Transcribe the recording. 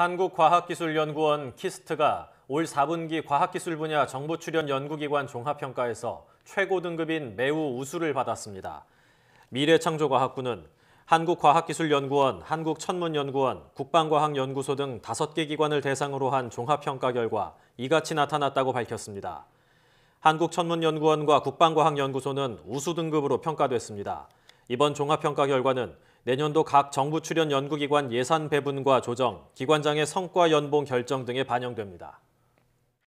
한국과학기술연구원 키스트가 올 4분기 과학기술 분야 정보 출연 연구기관 종합평가에서 최고 등급인 매우 우수를 받았습니다. 미래창조과학부는 한국과학기술연구원, 한국천문연구원, 국방과학연구소 등 5개 기관을 대상으로 한 종합평가 결과 이같이 나타났다고 밝혔습니다. 한국천문연구원과 국방과학연구소는 우수 등급으로 평가됐습니다. 이번 종합평가 결과는 내년도 각 정부 출연 연구기관 예산 배분과 조정, 기관장의 성과 연봉 결정 등에 반영됩니다.